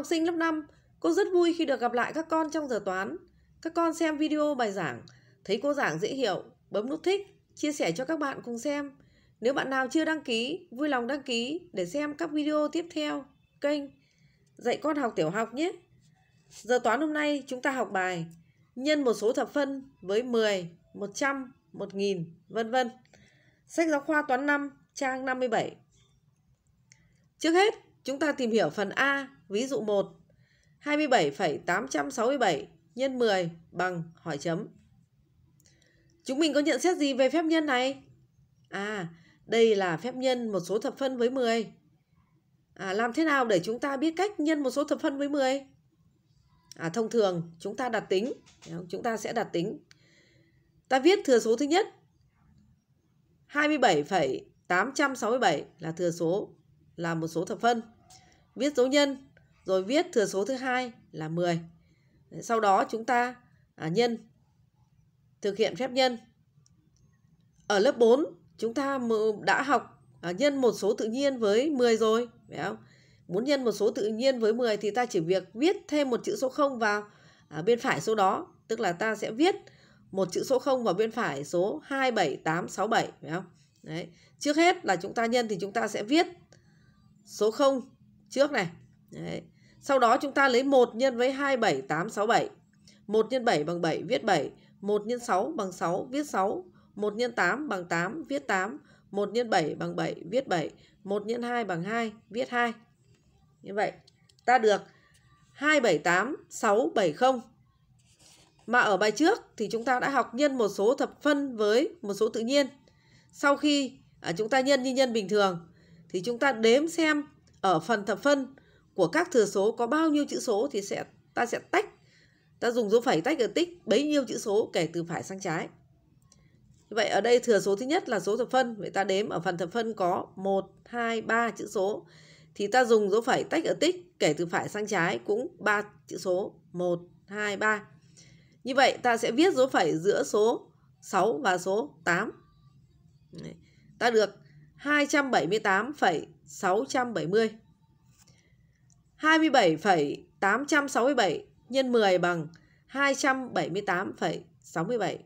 học sinh lớp 5, cô rất vui khi được gặp lại các con trong giờ toán. Các con xem video bài giảng, thấy cô giảng dễ hiểu, bấm nút thích, chia sẻ cho các bạn cùng xem. Nếu bạn nào chưa đăng ký, vui lòng đăng ký để xem các video tiếp theo kênh Dạy con học tiểu học nhé. Giờ toán hôm nay chúng ta học bài nhân một số thập phân với 10, 100, 1000, vân vân. Sách giáo khoa toán 5, trang 57. Trước hết, chúng ta tìm hiểu phần A Ví dụ 1, 27,867 nhân 10 bằng hỏi chấm. Chúng mình có nhận xét gì về phép nhân này? À, đây là phép nhân một số thập phân với 10. À, làm thế nào để chúng ta biết cách nhân một số thập phân với 10? À, thông thường chúng ta đặt tính, chúng ta sẽ đặt tính. Ta viết thừa số thứ nhất 27,867 là thừa số là một số thập phân. Viết dấu nhân rồi viết thừa số thứ hai là 10. Sau đó chúng ta à, nhân thực hiện phép nhân. Ở lớp 4 chúng ta đã học à, nhân một số tự nhiên với 10 rồi, phải không? Muốn nhân một số tự nhiên với 10 thì ta chỉ việc viết thêm một chữ số 0 vào à, bên phải số đó, tức là ta sẽ viết một chữ số 0 vào bên phải số 27867 phải không? Đấy. Trước hết là chúng ta nhân thì chúng ta sẽ viết số 0 trước này Đấy. Sau đó chúng ta lấy 1 nhân với 2, 7, 8, 6, 7. 1 nhân 7 bằng 7, viết 7. 1 nhân 6 bằng 6, viết 6. 1 nhân 8 bằng 8, viết 8. 1 nhân 7 bằng 7, viết 7. 1 nhân 2 bằng 2, viết 2. Như vậy, ta được 278, 670. Mà ở bài trước thì chúng ta đã học nhân một số thập phân với một số tự nhiên. Sau khi à, chúng ta nhân như nhân bình thường thì chúng ta đếm xem ở phần thập phân của các thừa số có bao nhiêu chữ số thì sẽ ta sẽ tách ta dùng dấu phẩy tách ở tích bấy nhiêu chữ số kể từ phải sang trái như vậy ở đây thừa số thứ nhất là số thập phân vậy ta đếm ở phần thập phân có 1 2 3 chữ số thì ta dùng dấu phẩy tách ở tích kể từ phải sang trái cũng 3 chữ số 1 2 3 như vậy ta sẽ viết dấu phẩy giữa số 6 và số 8 ta được 278,670 27,867 nhân 10 bằng 278,67.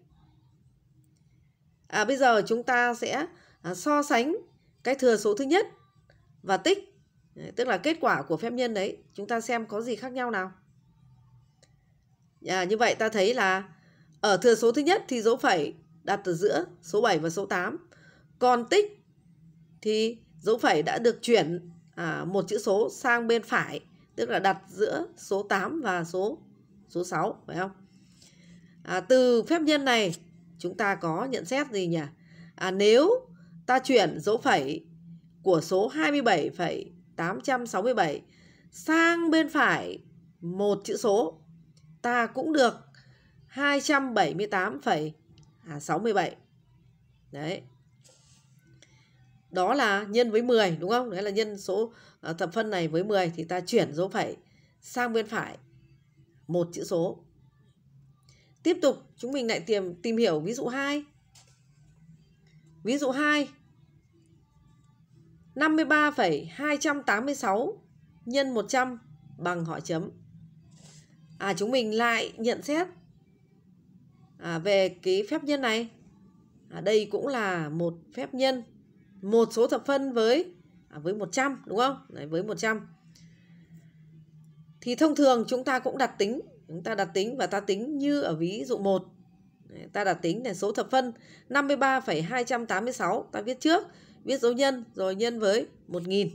À, bây giờ chúng ta sẽ à, so sánh cái thừa số thứ nhất và tích, tức là kết quả của phép nhân đấy. Chúng ta xem có gì khác nhau nào. À, như vậy ta thấy là ở thừa số thứ nhất thì dấu phẩy đặt từ giữa số 7 và số 8. Còn tích thì dấu phẩy đã được chuyển à, một chữ số sang bên phải tức là đặt giữa số 8 và số số 6 phải không à, từ phép nhân này chúng ta có nhận xét gì nhỉ à, nếu ta chuyển dấu phẩy của số 27,867 sang bên phải một chữ số ta cũng được 278,67 đấy đó là nhân với 10 đúng không? Đấy là nhân số uh, thập phân này với 10 thì ta chuyển dấu phẩy sang bên phải một chữ số. Tiếp tục chúng mình lại tìm tìm hiểu ví dụ 2. Ví dụ 2 53,286 nhân 100 bằng hỏi chấm. À chúng mình lại nhận xét à, về cái phép nhân này. À, đây cũng là một phép nhân một số thập phân với à, với 100 đúng không? Đấy, với 100. Thì thông thường chúng ta cũng đặt tính, chúng ta đặt tính và ta tính như ở ví dụ 1. Đấy, ta đặt tính là số thập phân 53,286 ta viết trước, viết dấu nhân rồi nhân với 1000.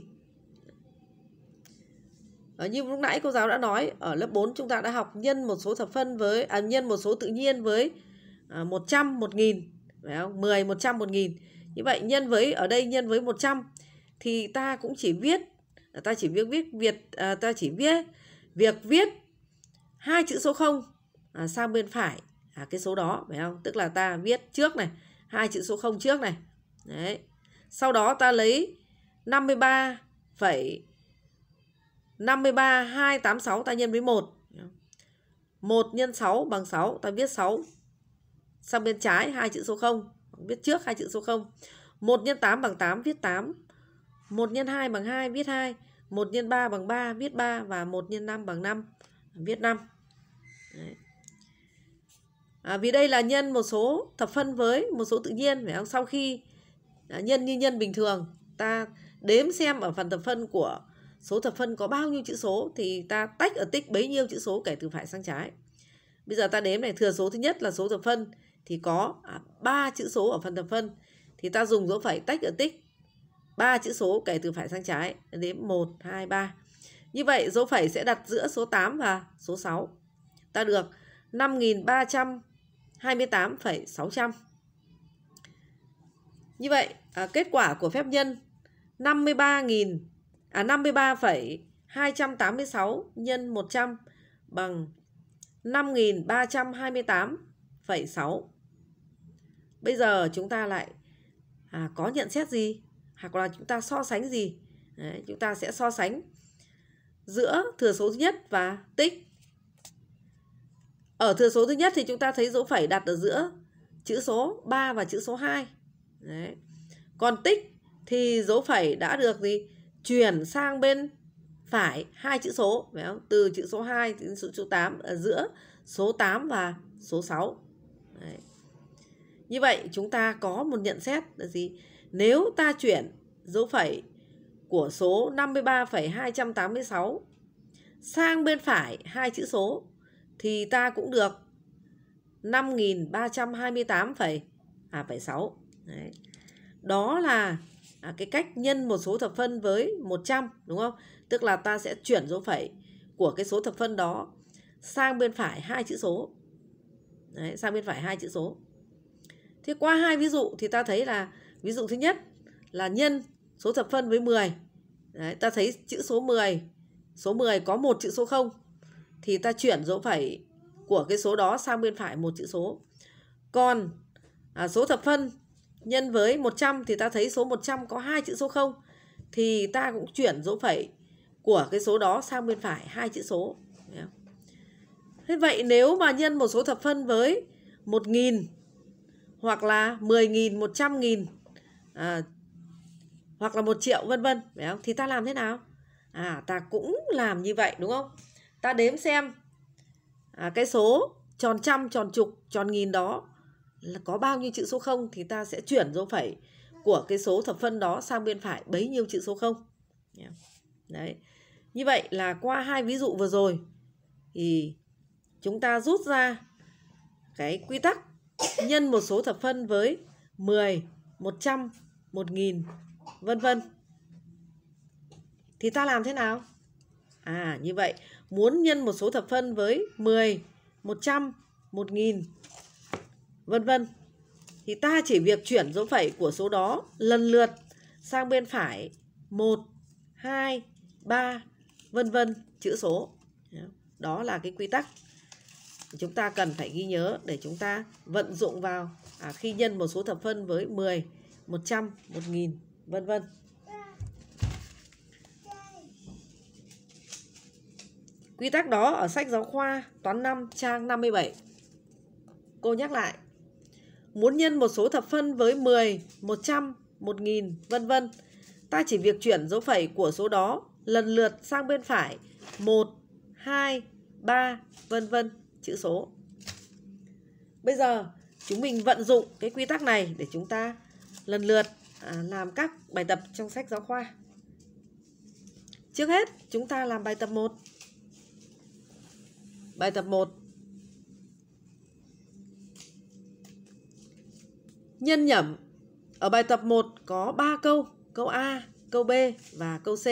Ở ờ, như lúc nãy cô giáo đã nói ở lớp 4 chúng ta đã học nhân một số thập phân với à, nhân một số tự nhiên với à, 100 1000 phải không? 10 100 1000 như vậy nhân với ở đây nhân với 100 thì ta cũng chỉ viết ta chỉ viết viết việt à, ta chỉ viết việc viết hai chữ số 0 à, sang bên phải à, cái số đó phải không tức là ta viết trước này hai chữ số 0 trước này đấy sau đó ta lấy 53 phẩy 53 286 ta nhân với 1 1 nhân 6 bằng 6 ta viết 6 sang bên trái hai chữ số 0 viết trước hai chữ số 0. 1 x 8 bằng 8 viết 8. 1 x 2 bằng 2 viết 2. 1 x 3 bằng 3 viết 3 và 1 x 5 bằng 5 viết 5. À, vì đây là nhân một số thập phân với một số tự nhiên phải không? Sau khi à, nhân như nhân bình thường, ta đếm xem ở phần thập phân của số thập phân có bao nhiêu chữ số thì ta tách ở tích bấy nhiêu chữ số kể từ phải sang trái. Bây giờ ta đếm này thừa số thứ nhất là số thập phân thì có à, ba chữ số ở phần thập phân thì ta dùng dấu phẩy tách ở tích ba chữ số kể từ phải sang trái đến 1 2 3. Như vậy dấu phẩy sẽ đặt giữa số 8 và số 6. Ta được 5.328,600. Như vậy à, kết quả của phép nhân 53.000 à 53,286 nhân 100 bằng 5.328 7,6. Bây giờ chúng ta lại à, có nhận xét gì hoặc là chúng ta so sánh gì? Đấy, chúng ta sẽ so sánh giữa thừa số thứ nhất và tích. Ở thừa số thứ nhất thì chúng ta thấy dấu phẩy đặt ở giữa chữ số 3 và chữ số 2. Đấy. Còn tích thì dấu phẩy đã được gì? Chuyển sang bên phải hai chữ số, phải không? Từ chữ số 2 đến số 8 ở à, giữa số 8 và số 6. Đấy. Như vậy chúng ta có một nhận xét là gì? Nếu ta chuyển dấu phẩy của số 53,286 sang bên phải hai chữ số thì ta cũng được 5.328,6. À, Đấy. Đó là à, cái cách nhân một số thập phân với 100 đúng không? Tức là ta sẽ chuyển dấu phẩy của cái số thập phân đó sang bên phải hai chữ số Đấy, sang bên phải hai chữ số thế qua hai ví dụ thì ta thấy là ví dụ thứ nhất là nhân số thập phân với 10 Đấy, ta thấy chữ số 10 số 10 có một chữ số 0 thì ta chuyển dấu phẩy của cái số đó sang bên phải một chữ số còn à, số thập phân nhân với 100 thì ta thấy số 100 có hai chữ số 0 thì ta cũng chuyển dấu phẩy của cái số đó sang bên phải hai chữ số. Đấy không? Thế vậy nếu mà nhân một số thập phân với 1.000 hoặc là 10.000, 100.000 à, hoặc là 1 triệu vân vân, phải không? Thì ta làm thế nào? À ta cũng làm như vậy đúng không? Ta đếm xem à, cái số tròn trăm, tròn chục, tròn nghìn đó là có bao nhiêu chữ số 0 thì ta sẽ chuyển dấu phẩy của cái số thập phân đó sang bên phải bấy nhiêu chữ số 0. Đấy. Như vậy là qua hai ví dụ vừa rồi thì chúng ta rút ra cái quy tắc nhân một số thập phân với 10, 100, 1000, vân vân. Thì ta làm thế nào? À như vậy, muốn nhân một số thập phân với 10, 100, 1000, vân vân thì ta chỉ việc chuyển dấu phẩy của số đó lần lượt sang bên phải 1, 2, 3, vân vân chữ số. Đó là cái quy tắc chúng ta cần phải ghi nhớ để chúng ta vận dụng vào à, khi nhân một số thập phân với 10, 100, 1000 vân vân. Quy tắc đó ở sách giáo khoa toán 5 trang 57. Cô nhắc lại. Muốn nhân một số thập phân với 10, 100, 1000 vân vân, ta chỉ việc chuyển dấu phẩy của số đó lần lượt sang bên phải 1, 2, 3 vân vân chữ số. Bây giờ chúng mình vận dụng cái quy tắc này để chúng ta lần lượt à, làm các bài tập trong sách giáo khoa. Trước hết chúng ta làm bài tập 1. Bài tập 1 Nhân nhẩm Ở bài tập 1 có 3 câu Câu A, câu B và câu C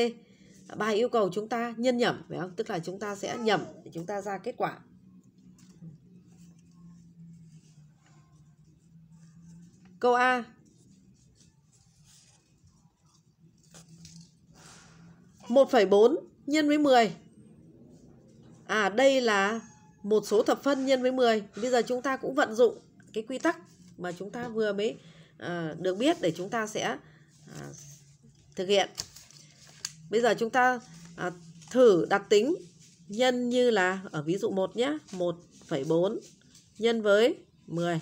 Bài yêu cầu chúng ta nhân nhẩm phải không? Tức là chúng ta sẽ nhẩm để chúng ta ra kết quả Câu A. một bốn nhân với 10. À đây là một số thập phân nhân với 10. Bây giờ chúng ta cũng vận dụng cái quy tắc mà chúng ta vừa mới à, được biết để chúng ta sẽ à, thực hiện. Bây giờ chúng ta à, thử đặt tính nhân như là ở ví dụ 1 nhé, 1,4 nhân với 10.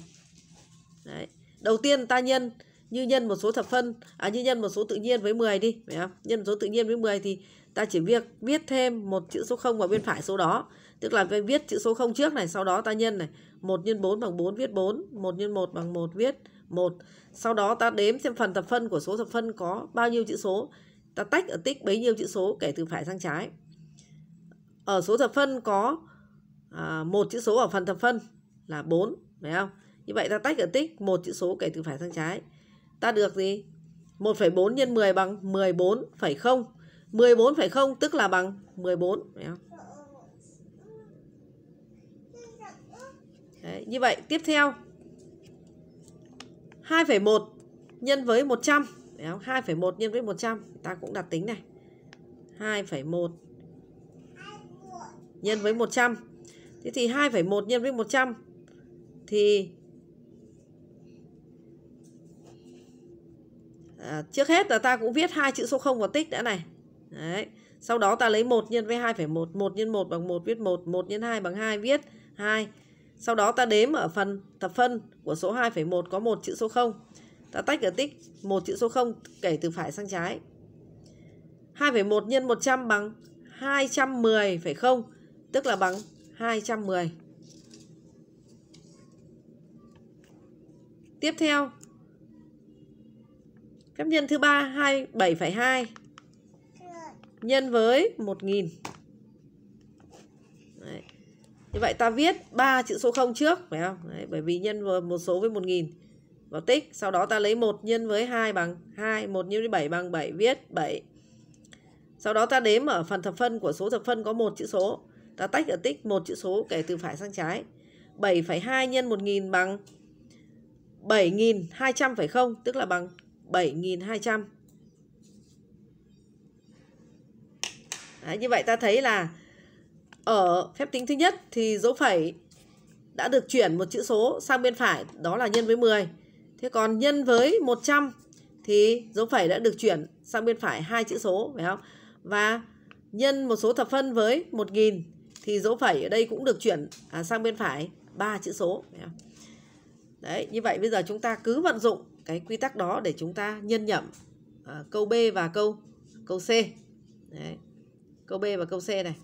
Đấy. Đầu tiên ta nhân như nhân một số thập phân, à, như nhân một số tự nhiên với 10 đi, phải không? Nhân một số tự nhiên với 10 thì ta chỉ việc viết thêm một chữ số 0 vào bên phải số đó. Tức là phải viết chữ số 0 trước này, sau đó ta nhân này. 1 x 4 bằng 4 viết 4, 1 x 1 bằng 1 viết 1. Sau đó ta đếm xem phần thập phân của số thập phân có bao nhiêu chữ số. Ta tách ở tích bấy nhiêu chữ số kể từ phải sang trái. Ở số thập phân có à, một chữ số ở phần thập phân là 4, phải không? Như vậy ta tách ở tích một chữ số kể từ phải sang trái. Ta được gì? 1,4 nhân 10 bằng 14,0. 14,0 tức là bằng 14. Phải không? Đấy, như vậy tiếp theo 2,1 nhân với 100 2,1 nhân với 100 Ta cũng đặt tính này 2,1 nhân với 100 Thế thì 2,1 nhân với 100 Thì à, trước hết là ta cũng viết hai chữ số 0 vào tích đã này đấy sau đó ta lấy 1 nhân với 2,1 1 nhân 1 bằng 1 viết 1 1 nhân 2 bằng 2 viết 2 sau đó ta đếm ở phần thập phân của số 2,1 có một chữ số 0 ta tách ở tích một chữ số 0 kể từ phải sang trái 2,1 nhân 100 bằng 210,0 tức là bằng 210 tiếp theo phép nhân thứ ba 27,2 nhân với 1000 Đấy. Như vậy ta viết ba chữ số 0 trước phải không? Đấy, bởi vì nhân một số với 1000 vào tích, sau đó ta lấy 1 nhân với 2 bằng 2, 1 nhân với 7 bằng 7 viết 7. Sau đó ta đếm ở phần thập phân của số thập phân có một chữ số. Ta tách ở tích một chữ số kể từ phải sang trái. 7,2 nhân 1000 bằng 7200,0 tức là bằng 7.200 Đấy, như vậy ta thấy là ở phép tính thứ nhất thì dấu phẩy đã được chuyển một chữ số sang bên phải đó là nhân với 10. Thế còn nhân với 100 thì dấu phẩy đã được chuyển sang bên phải hai chữ số phải không? Và nhân một số thập phân với 1000 thì dấu phẩy ở đây cũng được chuyển à, sang bên phải ba chữ số phải không? Đấy, như vậy bây giờ chúng ta cứ vận dụng cái quy tắc đó để chúng ta nhân nhậm à, câu B và câu câu C. Đấy. Câu B và câu C này.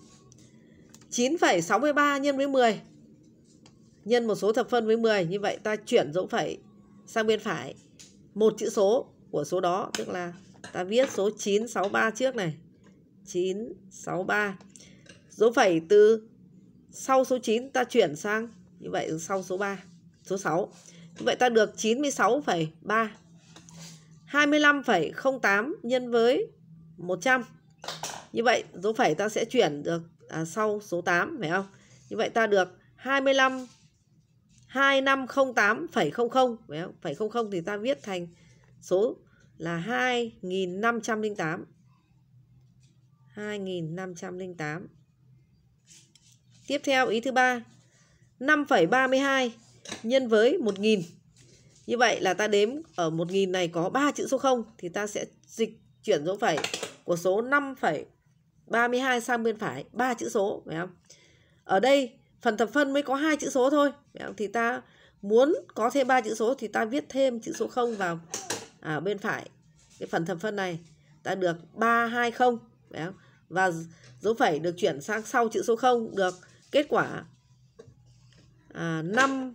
9,63 nhân với 10 nhân một số thập phân với 10 như vậy ta chuyển dấu phẩy sang bên phải một chữ số của số đó tức là ta viết số 963 trước này 963 dấu phẩy từ sau số 9 ta chuyển sang như vậy sau số 3 số 6 Vậy ta được 96,3. 25,08 nhân với 100. Như vậy dấu phẩy ta sẽ chuyển được à, sau số 8 phải không? Như vậy ta được 25 2508,00 phải không? Phẩy không thì ta viết thành số là 2508. 2508. Tiếp theo ý thứ ba 5,32 nhân với 1000. Như vậy là ta đếm ở 1000 này có 3 chữ số 0 thì ta sẽ dịch chuyển dấu phẩy của số 5,32 sang bên phải 3 chữ số phải không? Ở đây phần thập phân mới có hai chữ số thôi phải không? thì ta muốn có thêm ba chữ số thì ta viết thêm chữ số 0 vào ở à, bên phải cái phần thập phân này ta được 320 phải không? Và dấu phẩy được chuyển sang sau chữ số 0 được kết quả à, 5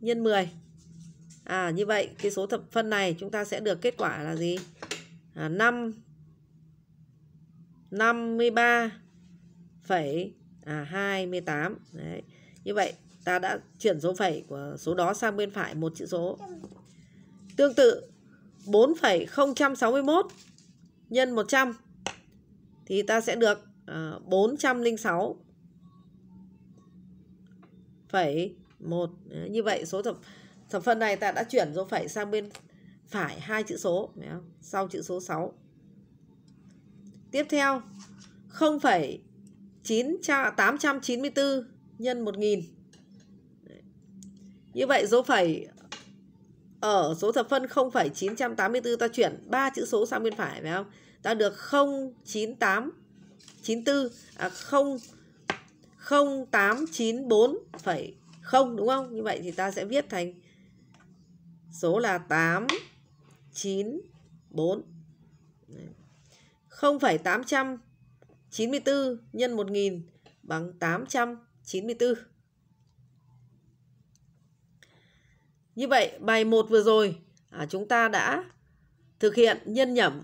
nhân 10. À như vậy cái số thập phân này chúng ta sẽ được kết quả là gì? À, 5 53 phẩy à, 28. Đấy. Như vậy ta đã chuyển số phẩy của số đó sang bên phải một chữ số. Tương tự 4,061 nhân 100 thì ta sẽ được à, 406 phẩy một ờ, như vậy số thập thập phân này ta đã chuyển dấu phẩy sang bên phải hai chữ số không? sau chữ số 6 tiếp theo 0,894 nhân 1000 như vậy dấu phẩy ở số thập phân 0,984 ta chuyển ba chữ số sang bên phải phải không? Ta được 098 94 à 0 0894,9 không đúng không? Như vậy thì ta sẽ viết thành số là 8 9 4. 0,894 nhân 1000 bằng 894. Như vậy bài 1 vừa rồi à, chúng ta đã thực hiện nhân nhẩm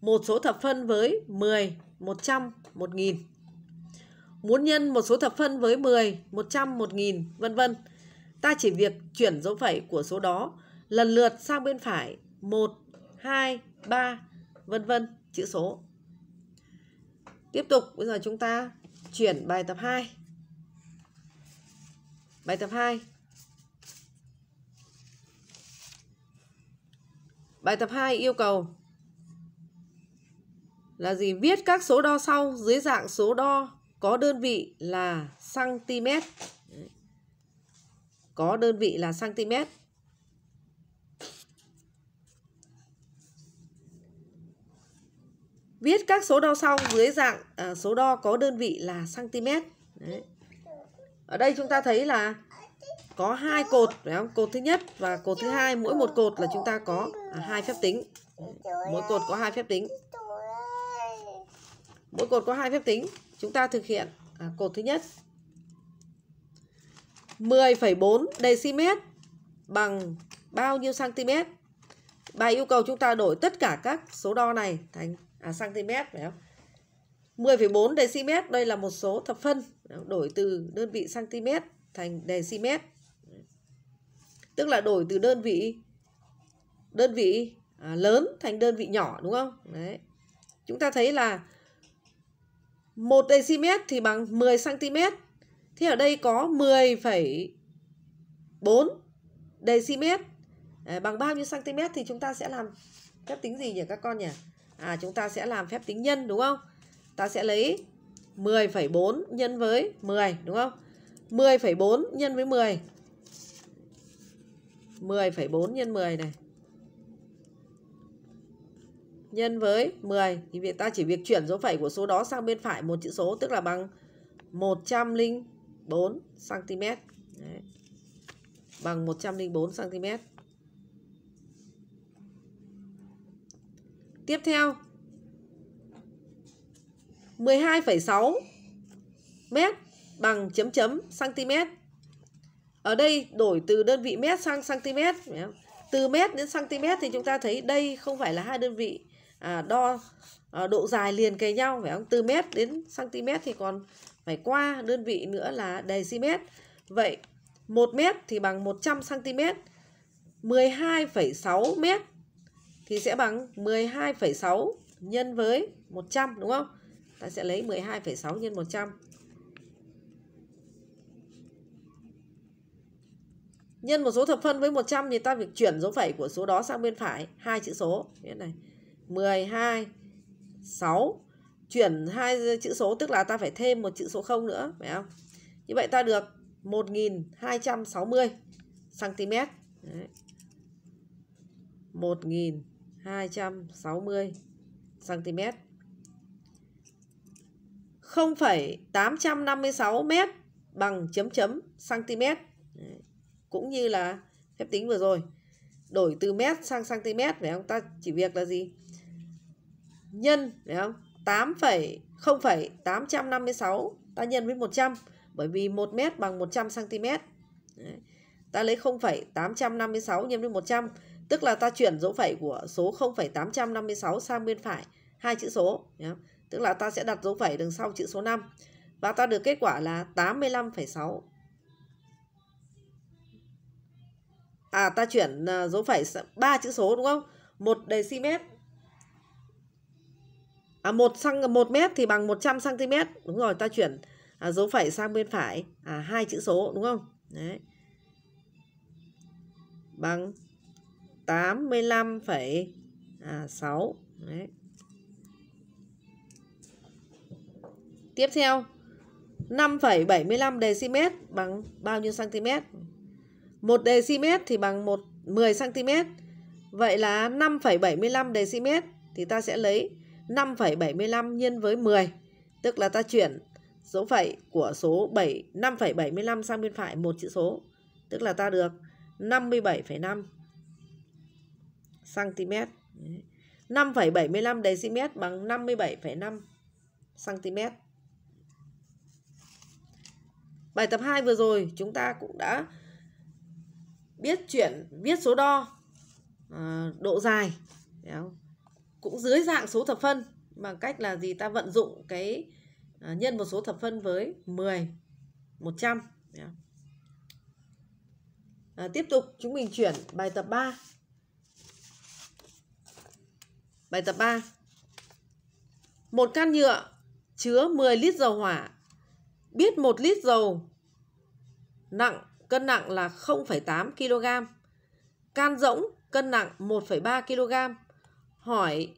một số thập phân với 10, 100, 1000. Muốn nhân một số thập phân với 10, 100, 1000, vân vân. Ta chỉ việc chuyển dấu phẩy của số đó lần lượt sang bên phải 1, 2, 3, vân vân, chữ số. Tiếp tục, bây giờ chúng ta chuyển bài tập 2. Bài tập 2. Bài tập 2 yêu cầu là gì? Viết các số đo sau dưới dạng số đo có đơn vị là cm. Có đơn vị là cm. Viết các số đo sau dưới dạng à, số đo có đơn vị là cm. Đấy. Ở đây chúng ta thấy là có hai cột phải không? Cột thứ nhất và cột thứ hai mỗi một cột là chúng ta có à, hai phép tính. Mỗi cột có hai phép tính mỗi cột có hai phép tính chúng ta thực hiện à, cột thứ nhất 10,4 dm bằng bao nhiêu cm bài yêu cầu chúng ta đổi tất cả các số đo này thành à, cm phải không 10,4 dm đây là một số thập phân đổi từ đơn vị cm thành dm tức là đổi từ đơn vị đơn vị à, lớn thành đơn vị nhỏ đúng không đấy chúng ta thấy là 1 dm thì bằng 10 cm. Thế ở đây có 10,4 dm à, bằng bao nhiêu cm thì chúng ta sẽ làm phép tính gì nhỉ các con nhỉ? À chúng ta sẽ làm phép tính nhân đúng không? Ta sẽ lấy 10,4 nhân với 10 đúng không? 10,4 nhân với 10. 10,4 nhân 10 này nhân với 10 thì việc ta chỉ việc chuyển dấu phẩy của số đó sang bên phải một chữ số tức là bằng 104 cm. Đấy. Bằng 104 cm. Tiếp theo 12,6 m bằng chấm chấm cm. Ở đây đổi từ đơn vị mét sang cm. Từ mét đến cm thì chúng ta thấy đây không phải là hai đơn vị à, đo à, độ dài liền kề nhau phải không từ mét đến cm thì còn phải qua đơn vị nữa là dm vậy 1 mét thì bằng 100 cm 12,6 mét thì sẽ bằng 12,6 nhân với 100 đúng không? Ta sẽ lấy 12,6 nhân 100. Nhân một số thập phân với 100 thì ta việc chuyển dấu phẩy của số đó sang bên phải hai chữ số như thế này. 12 6 chuyển hai chữ số tức là ta phải thêm một chữ số 0 nữa phải không? Như vậy ta được 1260 cm. Đấy. 1260 cm. 0,856 m bằng chấm chấm cm. Đấy. Cũng như là phép tính vừa rồi. Đổi từ mét sang cm phải không? Ta chỉ việc là gì? nhân phải không? 8, 0,856 ta nhân với 100 bởi vì 1 m bằng 100 cm. Đấy. Ta lấy 0,856 nhân với 100, tức là ta chuyển dấu phẩy của số 0,856 sang bên phải hai chữ số, nhá. Tức là ta sẽ đặt dấu phẩy đằng sau chữ số 5 và ta được kết quả là 85,6. À ta chuyển ờ, dấu phẩy ba chữ số đúng không? Một decimet à, 1 xăng một mét thì bằng 100 cm đúng rồi ta chuyển à, dấu phẩy sang bên phải à hai chữ số đúng không đấy bằng 85,6 à, đấy tiếp theo 5,75 dm bằng bao nhiêu cm 1 dm thì bằng 1 10 cm vậy là 5,75 dm thì ta sẽ lấy 5,75 nhân với 10. Tức là ta chuyển số phẩy của số 7 5,75 sang bên phải một chữ số. Tức là ta được 57,5 cm. 5,75 dm bằng 57,5 cm. Bài tập 2 vừa rồi chúng ta cũng đã biết chuyển viết số đo à, độ dài. Đấy không? cũng dưới dạng số thập phân bằng cách là gì ta vận dụng cái à, nhân một số thập phân với 10 100 yeah. à, tiếp tục chúng mình chuyển bài tập 3 bài tập 3 một can nhựa chứa 10 lít dầu hỏa biết một lít dầu nặng cân nặng là 0,8 kg can rỗng cân nặng 1,3 kg hỏi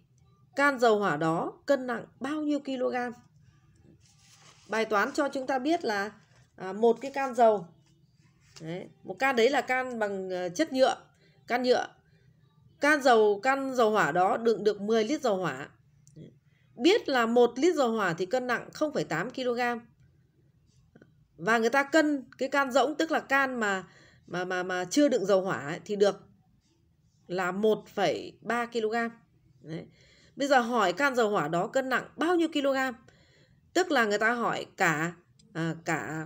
can dầu hỏa đó cân nặng bao nhiêu kg? Bài toán cho chúng ta biết là à, một cái can dầu đấy, một can đấy là can bằng ờ, chất nhựa, can nhựa. Can dầu can dầu hỏa đó đựng được 10 lít dầu hỏa. Biết là một lít dầu hỏa thì cân nặng 0,8 kg. Và người ta cân cái can rỗng tức là can mà mà mà mà chưa đựng dầu hỏa ấy, thì được là 1,3 kg. Đấy. Bây giờ hỏi can dầu hỏa đó cân nặng bao nhiêu kg? Tức là người ta hỏi cả à, cả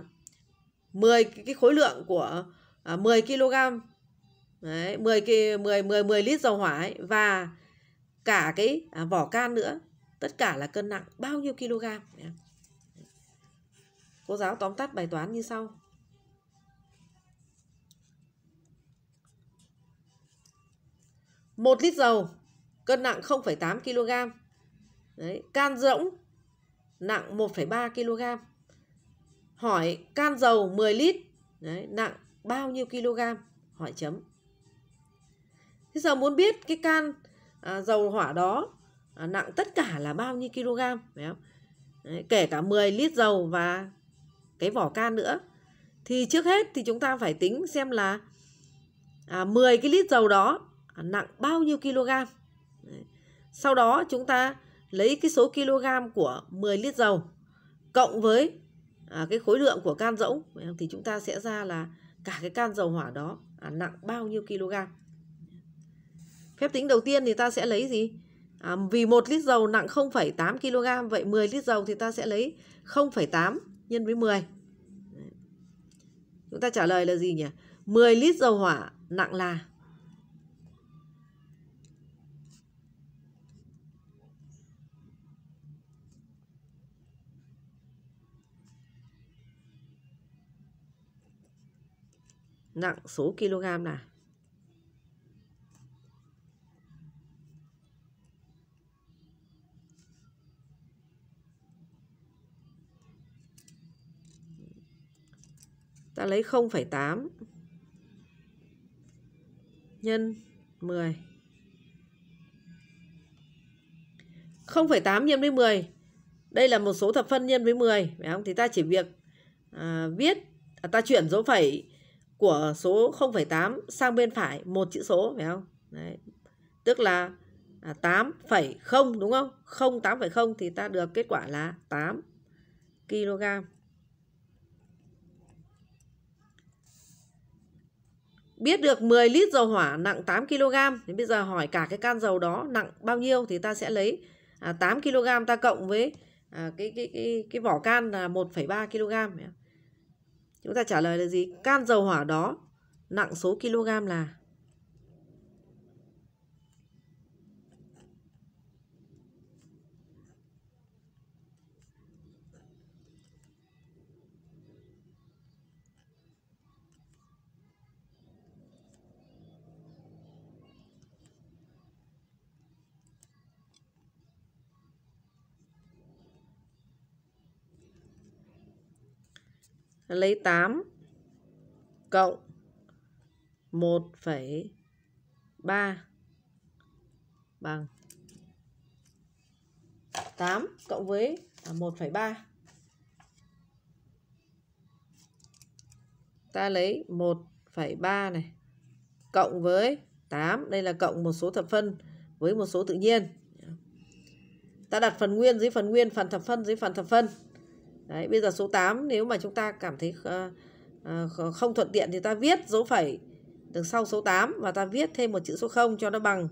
10 cái, khối lượng của à, 10 kg Đấy, 10 cái 10 10 10 lít dầu hỏa ấy, và cả cái à, vỏ can nữa, tất cả là cân nặng bao nhiêu kg. Cô giáo tóm tắt bài toán như sau. một lít dầu cân nặng 0,8 kg Đấy, can rỗng nặng 1,3 kg hỏi can dầu 10 lít Đấy, nặng bao nhiêu kg hỏi chấm thế giờ muốn biết cái can à, dầu hỏa đó à, nặng tất cả là bao nhiêu kg phải không? Đấy, kể cả 10 lít dầu và cái vỏ can nữa thì trước hết thì chúng ta phải tính xem là à, 10 cái lít dầu đó à, nặng bao nhiêu kg sau đó chúng ta lấy cái số kg của 10 lít dầu cộng với à, cái khối lượng của can rỗng thì chúng ta sẽ ra là cả cái can dầu hỏa đó à, nặng bao nhiêu kg. Phép tính đầu tiên thì ta sẽ lấy gì? À, vì 1 lít dầu nặng 0,8 kg, vậy 10 lít dầu thì ta sẽ lấy 0,8 nhân với 10. Chúng ta trả lời là gì nhỉ? 10 lít dầu hỏa nặng là nặng số kg là ta lấy 0,8 nhân 10 0,8 nhân với 10 đây là một số thập phân nhân với 10 phải không thì ta chỉ việc à, viết à, ta chuyển dấu phẩy của số 0,8 sang bên phải một chữ số phải không? Đấy. Tức là 8,0 à, đúng không? 0 8,0 thì ta được kết quả là 8 kg. Biết được 10 lít dầu hỏa nặng 8 kg thì bây giờ hỏi cả cái can dầu đó nặng bao nhiêu thì ta sẽ lấy 8 à, kg ta cộng với à, cái cái cái cái vỏ can là 1,3 kg Chúng ta trả lời là gì? Can dầu hỏa đó nặng số kg là lấy 8 cộng 1,3 bằng 8 cộng với 1,3 à, ta lấy 1,3 này cộng với 8 đây là cộng một số thập phân với một số tự nhiên ta đặt phần nguyên dưới phần nguyên phần thập phân dưới phần thập phân Đấy, bây giờ số 8 nếu mà chúng ta cảm thấy ờ, ờ, không thuận tiện thì ta viết dấu phẩy đằng sau số 8 và ta viết thêm một chữ số 0 cho nó bằng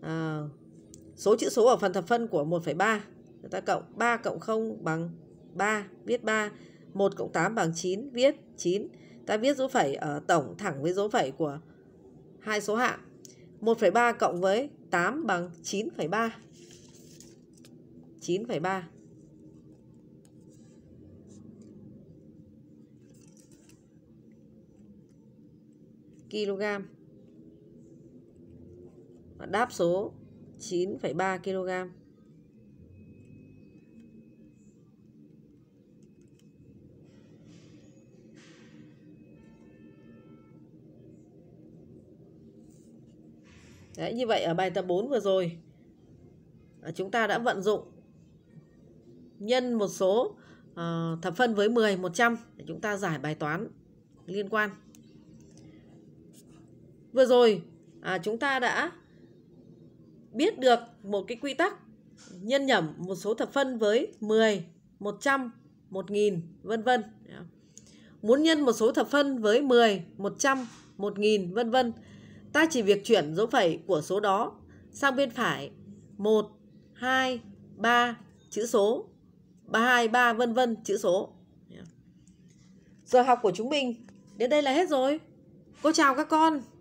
ờ, số chữ số ở phần thập phân của 1,3. Chúng ta cộng 3 cộng 0 bằng 3, viết 3. 1 cộng 8 bằng 9, viết 9. Ta viết dấu phẩy ở tổng thẳng với dấu phẩy của hai số hạng. 1,3 cộng với 8 bằng 9,3. 9,3. kg và đáp số 9,3 kg Đấy, như vậy ở bài tập 4 vừa rồi à, chúng ta đã vận dụng nhân một số uh, thập phân với 10, 100 để chúng ta giải bài toán liên quan vừa rồi à, chúng ta đã biết được một cái quy tắc nhân nhẩm một số thập phân với 10, 100, 1000 vân vân. Muốn nhân một số thập phân với 10, 100, 1000 vân vân, ta chỉ việc chuyển dấu phẩy của số đó sang bên phải 1, 2, 3 chữ số, 32 3 vân vân chữ số. Giờ học của chúng mình đến đây là hết rồi. Cô chào các con.